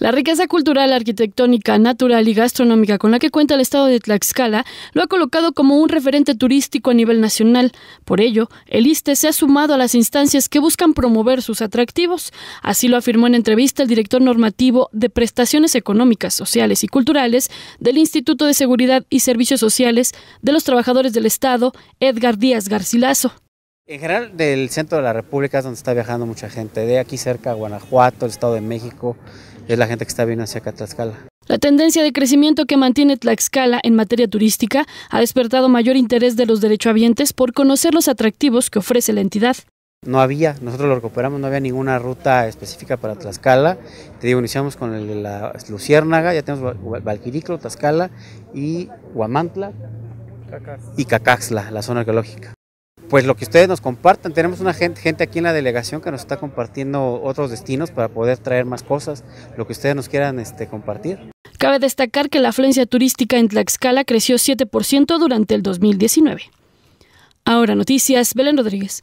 La riqueza cultural, arquitectónica, natural y gastronómica con la que cuenta el estado de Tlaxcala lo ha colocado como un referente turístico a nivel nacional. Por ello, el ISTE se ha sumado a las instancias que buscan promover sus atractivos. Así lo afirmó en entrevista el director normativo de prestaciones económicas, sociales y culturales del Instituto de Seguridad y Servicios Sociales de los Trabajadores del Estado, Edgar Díaz Garcilaso. En general, del centro de la República es donde está viajando mucha gente, de aquí cerca, Guanajuato, el Estado de México es la gente que está viendo hacia acá Tlaxcala. La tendencia de crecimiento que mantiene Tlaxcala en materia turística ha despertado mayor interés de los derechohabientes por conocer los atractivos que ofrece la entidad. No había, nosotros lo recuperamos, no había ninguna ruta específica para Tlaxcala. Te digo, iniciamos con el de la Luciérnaga, ya tenemos Valquiriclo, Tlaxcala y Huamantla y Cacaxla, la zona arqueológica pues lo que ustedes nos compartan. Tenemos una gente, aquí en la delegación que nos está compartiendo otros destinos para poder traer más cosas, lo que ustedes nos quieran este, compartir. Cabe destacar que la afluencia turística en Tlaxcala creció 7% durante el 2019. Ahora noticias, Belén Rodríguez.